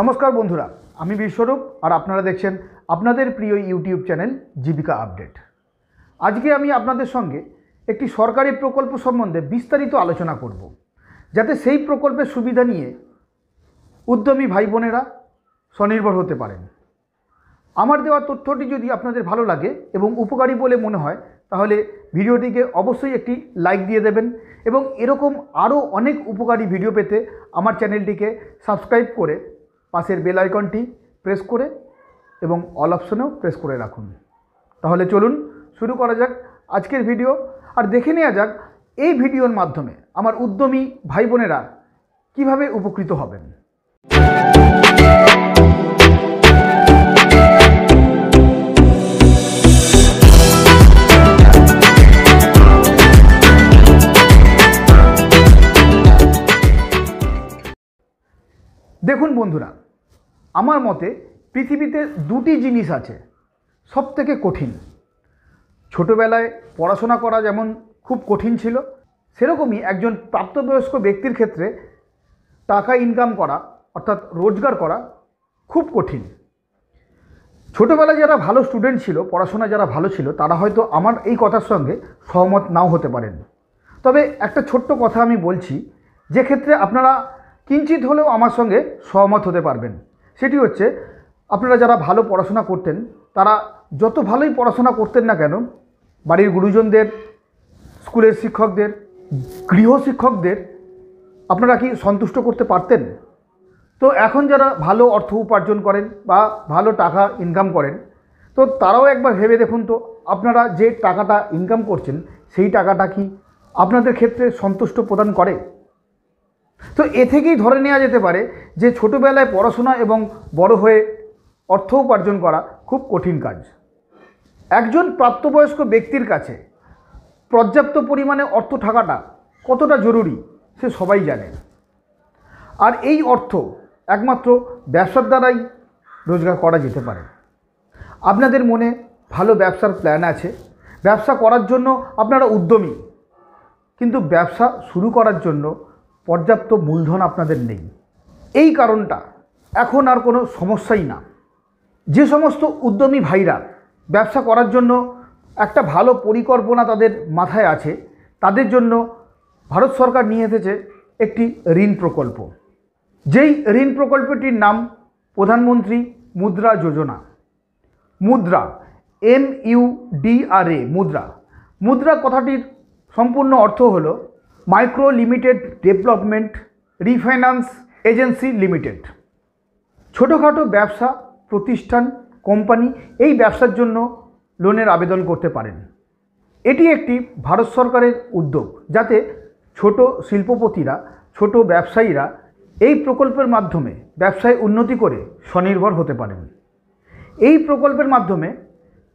নমস্কার বন্ধুরা আমি বিশ্বরূপ আর আপনারা দেখছেন আপনাদের প্রিয় ইউটিউব চ্যানেল জীবিকা আপডেট আজকে আমি আপনাদের সঙ্গে একটি সরকারি প্রকল্প সম্বন্ধে বিস্তারিত আলোচনা করব যাতে সেই প্রকল্পের সুবিধা নিয়ে উদ্যমী ভাই বোনেরা স্বনির্ভর হতে পারেন আমার দেওয়া তথ্যটি যদি আপনাদের ভালো লাগে এবং উপকারী বলে মনে হয় তাহলে ভিডিওটিকে অবশ্যই একটি লাইক দিয়ে দেবেন এবং এরকম আরও অনেক উপকারী ভিডিও পেতে আমার চ্যানেলটিকে সাবস্ক্রাইব করে পাশের বেল আইকনটি প্রেস করে এবং অল অপশনেও প্রেস করে রাখুন তাহলে চলুন শুরু করা যাক আজকের ভিডিও আর দেখে নেওয়া যাক এই ভিডিওর মাধ্যমে আমার উদ্যমী ভাই বোনেরা কীভাবে উপকৃত হবেন দেখুন বন্ধুরা আমার মতে পৃথিবীতে দুটি জিনিস আছে সব থেকে কঠিন ছোটোবেলায় পড়াশোনা করা যেমন খুব কঠিন ছিল সেরকমই একজন প্রাপ্তবয়স্ক ব্যক্তির ক্ষেত্রে টাকা ইনকাম করা অর্থাৎ রোজগার করা খুব কঠিন ছোটোবেলায় যারা ভালো স্টুডেন্ট ছিল পড়াশোনা যারা ভালো ছিল তারা হয়তো আমার এই কথার সঙ্গে সহমত নাও হতে পারেন তবে একটা ছোট্ট কথা আমি বলছি যে ক্ষেত্রে আপনারা কিঞ্চিত হলেও আমার সঙ্গে সহমত হতে পারবেন সেটি হচ্ছে আপনারা যারা ভালো পড়াশোনা করতেন তারা যত ভালোই পড়াশোনা করতেন না কেন বাড়ির গুরুজনদের স্কুলের শিক্ষকদের গৃহ শিক্ষকদের আপনারা কি সন্তুষ্ট করতে পারতেন তো এখন যারা ভালো অর্থ উপার্জন করেন বা ভালো টাকা ইনকাম করেন তো তারাও একবার ভেবে দেখুন তো আপনারা যে টাকাটা ইনকাম করছেন সেই টাকাটা কি আপনাদের ক্ষেত্রে সন্তুষ্ট প্রদান করে তো এ থেকেই ধরে নেওয়া যেতে পারে যে ছোটোবেলায় পড়াশোনা এবং বড় হয়ে অর্থ উপার্জন করা খুব কঠিন কাজ একজন প্রাপ্তবয়স্ক ব্যক্তির কাছে পর্যাপ্ত পরিমাণে অর্থ থাকাটা কতটা জরুরি সে সবাই জানে আর এই অর্থ একমাত্র ব্যবসার দ্বারাই রোজগার করা যেতে পারে আপনাদের মনে ভালো ব্যবসার প্ল্যান আছে ব্যবসা করার জন্য আপনারা উদ্যমী কিন্তু ব্যবসা শুরু করার জন্য পর্যাপ্ত মূলধন আপনাদের নেই এই কারণটা এখন আর কোনো সমস্যাই না যে সমস্ত উদ্যমী ভাইরা ব্যবসা করার জন্য একটা ভালো পরিকল্পনা তাদের মাথায় আছে তাদের জন্য ভারত সরকার নিয়ে এসেছে একটি ঋণ প্রকল্প যেই ঋণ প্রকল্পটির নাম প্রধানমন্ত্রী মুদ্রা যোজনা Mudra M U D R A Mudra Mudra কথাটির সম্পূর্ণ অর্থ হল micro limited development refinance agency limited ছোটোখাটো ব্যবসা প্রতিষ্ঠান কোম্পানি এই ব্যবসার জন্য লোনের আবেদন করতে পারেন এটি একটি ভারত সরকারের উদ্যোগ যাতে ছোট শিল্পপতিরা ছোট ব্যবসায়ীরা এই প্রকল্পের মাধ্যমে ব্যবসায় উন্নতি করে স্বনির্ভর হতে পারেন এই প্রকল্পের মাধ্যমে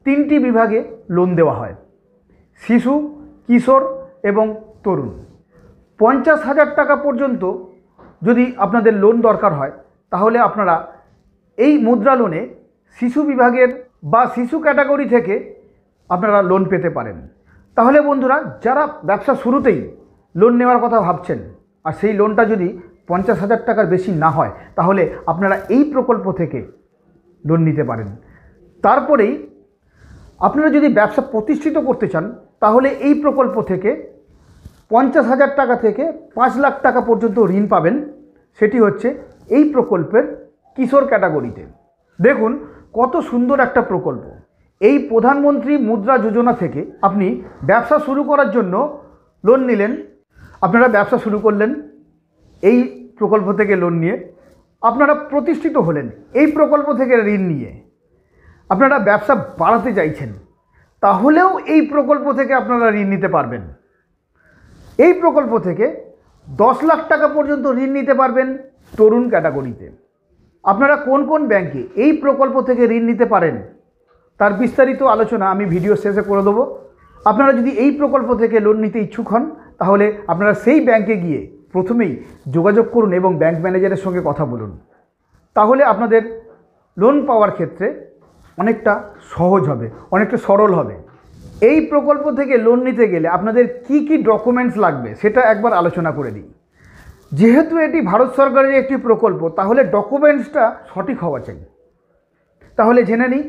তিনটি বিভাগে লোন দেওয়া হয় শিশু কিশোর এবং তরুণ পঞ্চাশ হাজার টাকা পর্যন্ত যদি আপনাদের লোন দরকার হয় তাহলে আপনারা এই মুদ্রা লোনে শিশু বিভাগের বা শিশু ক্যাটাগরি থেকে আপনারা লোন পেতে পারেন তাহলে বন্ধুরা যারা ব্যবসা শুরুতেই লোন নেওয়ার কথা ভাবছেন আর সেই লোনটা যদি পঞ্চাশ হাজার টাকার বেশি না হয় তাহলে আপনারা এই প্রকল্প থেকে লোন নিতে পারেন তারপরেই আপনারা যদি ব্যবসা প্রতিষ্ঠিত করতে চান তাহলে এই প্রকল্প থেকে পঞ্চাশ হাজার টাকা থেকে পাঁচ লাখ টাকা পর্যন্ত ঋণ পাবেন সেটি হচ্ছে এই প্রকল্পের কিশোর ক্যাটাগরিতে দেখুন কত সুন্দর একটা প্রকল্প এই প্রধানমন্ত্রী মুদ্রা যোজনা থেকে আপনি ব্যবসা শুরু করার জন্য লোন নিলেন আপনারা ব্যবসা শুরু করলেন এই প্রকল্প থেকে লোন নিয়ে আপনারা প্রতিষ্ঠিত হলেন এই প্রকল্প থেকে ঋণ নিয়ে আপনারা ব্যবসা বাড়াতে চাইছেন তাহলেও এই প্রকল্প থেকে আপনারা ঋণ নিতে পারবেন এই প্রকল্প থেকে দশ লাখ টাকা পর্যন্ত ঋণ নিতে পারবেন তরুণ ক্যাটাগরিতে আপনারা কোন কোন ব্যাংকে এই প্রকল্প থেকে ঋণ নিতে পারেন তার বিস্তারিত আলোচনা আমি ভিডিও শেষে করে দেবো আপনারা যদি এই প্রকল্প থেকে লোন নিতে ইচ্ছুক হন তাহলে আপনারা সেই ব্যাংকে গিয়ে প্রথমেই যোগাযোগ করুন এবং ব্যাংক ম্যানেজারের সঙ্গে কথা বলুন তাহলে আপনাদের লোন পাওয়ার ক্ষেত্রে অনেকটা সহজ হবে অনেকটা সরল হবে এই প্রকল্প থেকে লোন নিতে গেলে আপনাদের কি কি ডকুমেন্টস লাগবে সেটা একবার আলোচনা করে দিই যেহেতু এটি ভারত সরকারের একটি প্রকল্প তাহলে ডকুমেন্টসটা সঠিক হওয়া চাই তাহলে জেনে নিই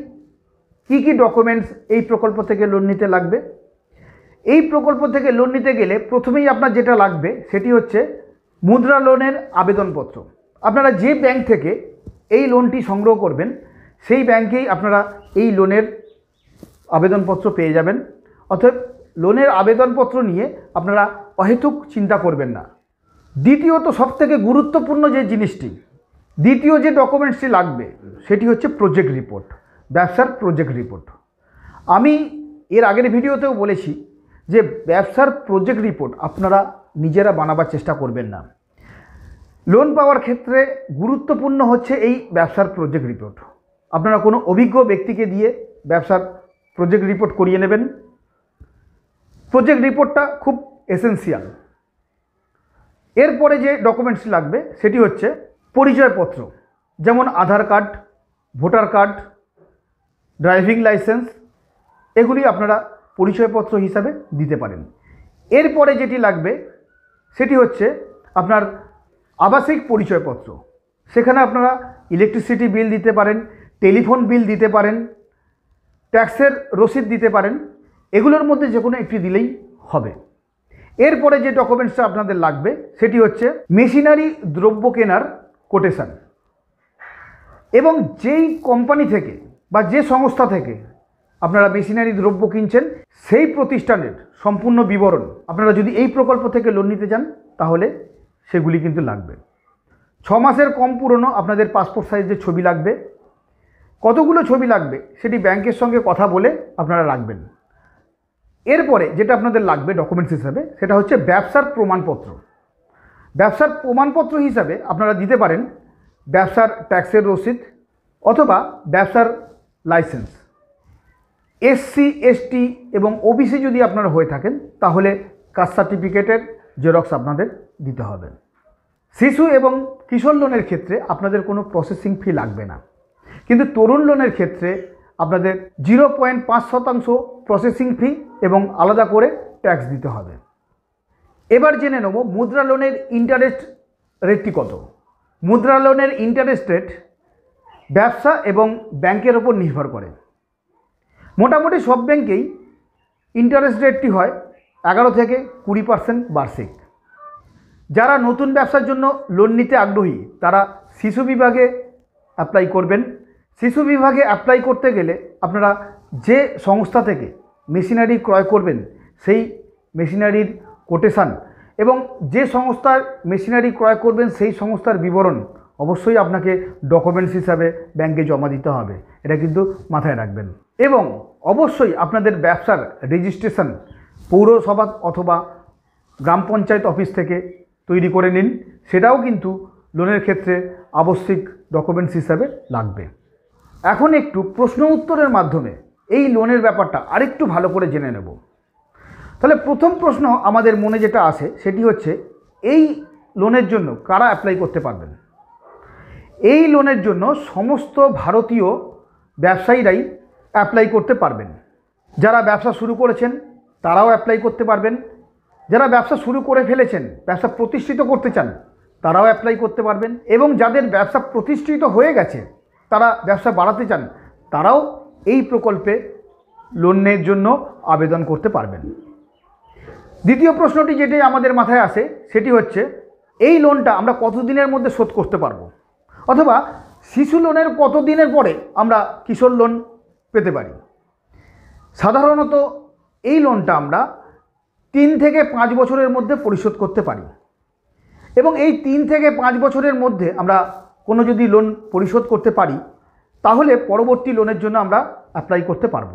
কী কী ডকুমেন্টস এই প্রকল্প থেকে লোন নিতে লাগবে এই প্রকল্প থেকে লোন নিতে গেলে প্রথমেই আপনার যেটা লাগবে সেটি হচ্ছে মুদ্রা লোনের আবেদনপত্র আপনারা যে ব্যাংক থেকে এই লোনটি সংগ্রহ করবেন সেই ব্যাংকেই আপনারা এই লোনের আবেদনপত্র পেয়ে যাবেন অর্থাৎ লোনের আবেদনপত্র নিয়ে আপনারা অহেতুক চিন্তা করবেন না দ্বিতীয়ত সবথেকে গুরুত্বপূর্ণ যে জিনিসটি দ্বিতীয় যে ডকুমেন্টসটি লাগবে সেটি হচ্ছে প্রজেক্ট রিপোর্ট ব্যবসার প্রজেক্ট রিপোর্ট আমি এর আগের ভিডিওতেও বলেছি যে ব্যবসার প্রজেক্ট রিপোর্ট আপনারা নিজেরা বানাবার চেষ্টা করবেন না লোন পাওয়ার ক্ষেত্রে গুরুত্বপূর্ণ হচ্ছে এই ব্যবসার প্রজেক্ট রিপোর্ট আপনারা কোনো অভিজ্ঞ ব্যক্তিকে দিয়ে ব্যবসার প্রজেক্ট রিপোর্ট করিয়ে নেবেন প্রজেক্ট রিপোর্টটা খুব এসেন্সিয়াল এরপরে যে ডকুমেন্টস লাগবে সেটি হচ্ছে পরিচয়পত্র যেমন Aadhaar card voter card driving licence এগুলি আপনারা পরিচয়পত্র হিসাবে দিতে পারেন এরপরে যেটি লাগবে সেটি হচ্ছে আপনার আবাসিক পরিচয়পত্র সেখানে আপনারা ইলেকট্রিসিটি বিল দিতে পারেন টেলিফোন বিল দিতে পারেন ট্যাক্সের রসিদ দিতে পারেন এগুলোর মধ্যে যে কোনো একটি দিলেই হবে এরপরে যে ডকুমেন্টসটা আপনাদের লাগবে সেটি হচ্ছে মেশিনারি দ্রব্য কেনার কোটেশান এবং যেই কোম্পানি থেকে বা যে সংস্থা থেকে আপনারা মেশিনারি দ্রব্য কিনছেন সেই প্রতিষ্ঠানের সম্পূর্ণ বিবরণ আপনারা যদি এই প্রকল্প থেকে লোন নিতে চান তাহলে সেগুলি কিন্তু লাগবে ছ মাসের কম পুরনো আপনাদের পাসপোর্ট সাইজের ছবি লাগবে কতগুলো ছবি লাগবে সেটি ব্যাংকের সঙ্গে কথা বলে আপনারা রাখবেন এরপরে যেটা আপনাদের লাগবে ডকুমেন্টস হিসাবে সেটা হচ্ছে ব্যবসার প্রমাণপত্র ব্যবসার প্রমাণপত্র হিসাবে আপনারা দিতে পারেন ব্যবসার ট্যাক্সের রসিদ অথবা ব্যবসার লাইসেন্স এসসি এসটি এবং ওবিসি যদি আপনারা হয়ে থাকেন তাহলে কাস্ট সার্টিফিকেটের জেরক্স আপনাদের দিতে হবে শিশু এবং কিশোর লোনের ক্ষেত্রে আপনাদের কোনো প্রসেসিং ফি লাগবে না কিন্তু তরুণ লোনের ক্ষেত্রে আপনাদের জিরো পয়েন্ট পাঁচ শতাংশ প্রসেসিং ফি এবং আলাদা করে ট্যাক্স দিতে হবে এবার জেনে নেব মুদ্রা লোনের ইন্টারেস্ট রেটটি কত মুদ্রা লোনের ইন্টারেস্ট রেট ব্যবসা এবং ব্যাংকের ওপর নির্ভর করে মোটামুটি সব ব্যাংকেই ইন্টারেস্ট রেটটি হয় এগারো থেকে কুড়ি পার্সেন্ট বার্ষিক যারা নতুন ব্যবসার জন্য লোন নিতে আগ্রহী তারা শিশু বিভাগে অ্যাপ্লাই করবেন শিশু বিভাগে অ্যাপ্লাই করতে গেলে আপনারা যে সংস্থা থেকে মেশিনারি ক্রয় করবেন সেই মেশিনারির কোটেশান এবং যে সংস্থার মেশিনারি ক্রয় করবেন সেই সংস্থার বিবরণ অবশ্যই আপনাকে ডকুমেন্টস হিসাবে ব্যাংকে জমা দিতে হবে এটা কিন্তু মাথায় রাখবেন এবং অবশ্যই আপনাদের ব্যবসার রেজিস্ট্রেশন পৌরসভা অথবা গ্রাম পঞ্চায়েত অফিস থেকে তৈরি করে নিন সেটাও কিন্তু লোনের ক্ষেত্রে আবশ্যিক ডকুমেন্টস হিসাবে লাগবে এখন একটু প্রশ্ন উত্তরের মাধ্যমে এই লোনের ব্যাপারটা আরেকটু ভালো করে জেনে নেব তাহলে প্রথম প্রশ্ন আমাদের মনে যেটা আসে সেটি হচ্ছে এই লোনের জন্য কারা অ্যাপ্লাই করতে পারবেন এই লোনের জন্য সমস্ত ভারতীয় ব্যবসায়ীরাই অ্যাপ্লাই করতে পারবেন যারা ব্যবসা শুরু করেছেন তারাও অ্যাপ্লাই করতে পারবেন যারা ব্যবসা শুরু করে ফেলেছেন ব্যবসা প্রতিষ্ঠিত করতে চান তারাও অ্যাপ্লাই করতে পারবেন এবং যাদের ব্যবসা প্রতিষ্ঠিত হয়ে গেছে তারা ব্যবসা বাড়াতে চান তারাও এই প্রকল্পে লোনের জন্য আবেদন করতে পারবেন দ্বিতীয় প্রশ্নটি যেটি আমাদের মাথায় আসে সেটি হচ্ছে এই লোনটা আমরা কতদিনের মধ্যে শোধ করতে পারবো অথবা শিশু লোনের কত দিনের পরে আমরা কিশোর লোন পেতে পারি সাধারণত এই লোনটা আমরা তিন থেকে পাঁচ বছরের মধ্যে পরিশোধ করতে পারি এবং এই তিন থেকে পাঁচ বছরের মধ্যে আমরা কোনো যদি লোন পরিশোধ করতে পারি তাহলে পরবর্তী লোনের জন্য আমরা অ্যাপ্লাই করতে পারব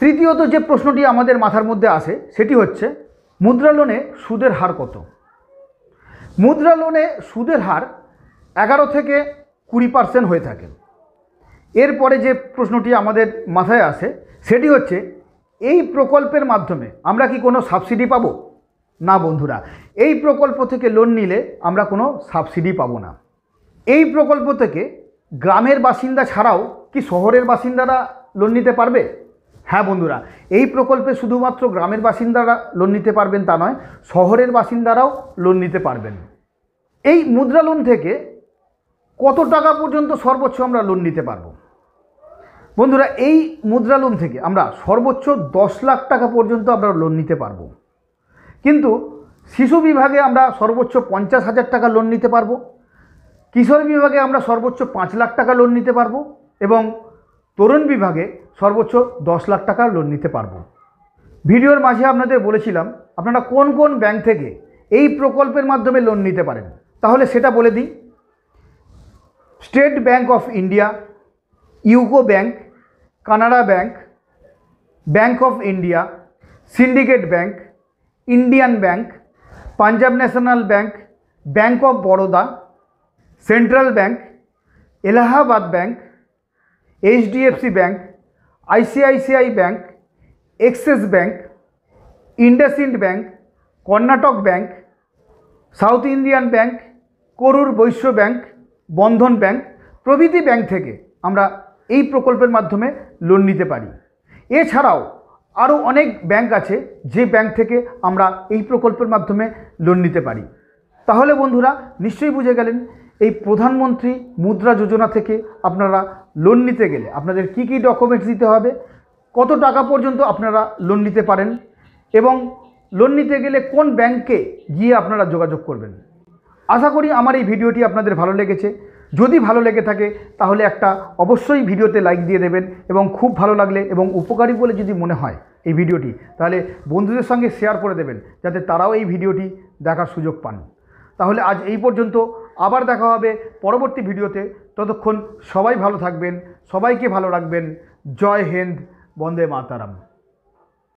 তৃতীয়ত যে প্রশ্নটি আমাদের মাথার মধ্যে আসে সেটি হচ্ছে মুদ্রা লোনে সুদের হার কত মুদ্রা লোনে সুদের হার এগারো থেকে কুড়ি পার্সেন্ট হয়ে থাকে এরপরে যে প্রশ্নটি আমাদের মাথায় আসে সেটি হচ্ছে এই প্রকল্পের মাধ্যমে আমরা কি কোনো সাবসিডি পাবো না বন্ধুরা এই প্রকল্প থেকে লোন নিলে আমরা কোনো সাবসিডি পাবো না এই প্রকল্প থেকে গ্রামের বাসিন্দা ছাড়াও কি শহরের বাসিন্দারা লোন নিতে পারবে হ্যাঁ বন্ধুরা এই প্রকল্পে শুধুমাত্র গ্রামের বাসিন্দারা লোন নিতে পারবেন তা নয় শহরের বাসিন্দারাও লোন নিতে পারবেন এই মুদ্রা লোন থেকে কত টাকা পর্যন্ত সর্বোচ্চ আমরা লোন নিতে পারবো বন্ধুরা এই মুদ্রা লোন থেকে আমরা সর্বোচ্চ দশ লাখ টাকা পর্যন্ত আমরা লোন নিতে পারবো কিন্তু শিশু বিভাগে আমরা সর্বোচ্চ পঞ্চাশ হাজার টাকা লোন নিতে পারবো কিশোর বিভাগে আমরা সর্বোচ্চ পাঁচ লাখ টাকা লোন নিতে পারবো এবং তরুণ বিভাগে সর্বোচ্চ দশ লাখ টাকা লোন নিতে পারবো ভিডিওর মাঝে আপনাদের বলেছিলাম আপনারা কোন কোন ব্যাংক থেকে এই প্রকল্পের মাধ্যমে লোন নিতে পারেন তাহলে সেটা বলে দিই State Bank of India UCO Bank Canara Bank Bank of India Syndicate Bank Indian Bank Punjab National Bank Bank of Baroda Central Bank Allahabad Bank HDFC Bank ICICI Bank Axis Bank IndusInd Bank Karnataka Bank South Indian Bank Karur Vysya Bank Bandhan Bank প্রভৃতি bank থেকে আমরা এই প্রকল্পের মাধ্যমে loan নিতে পারি এছাড়াও আরও অনেক ব্যাংক আছে যে ব্যাংক থেকে আমরা এই প্রকল্পের মাধ্যমে লোন নিতে পারি তাহলে বন্ধুরা নিশ্চয়ই বুঝে গেলেন এই প্রধানমন্ত্রী মুদ্রা যোজনা থেকে আপনারা লোন নিতে গেলে আপনাদের কি কি ডকুমেন্টস দিতে হবে কত টাকা পর্যন্ত আপনারা লোন নিতে পারেন এবং লোন নিতে গেলে কোন ব্যাংকে গিয়ে আপনারা যোগাযোগ করবেন আশা করি আমার এই ভিডিওটি আপনাদের ভালো লেগেছে যদি ভালো লেগে থাকে তাহলে একটা অবশ্যই ভিডিওতে লাইক দিয়ে দেবেন এবং খুব ভালো লাগলে এবং উপকারী বলে যদি মনে হয় এই ভিডিওটি তাহলে বন্ধুদের সঙ্গে শেয়ার করে দেবেন যাতে তারাও এই ভিডিওটি দেখার সুযোগ পান তাহলে আজ এই পর্যন্ত আবার দেখা হবে পরবর্তী ভিডিওতে ততক্ষণ সবাই ভালো থাকবেন সবাইকে ভালো রাখবেন জয় হিন্দ বন্দে মাতারাম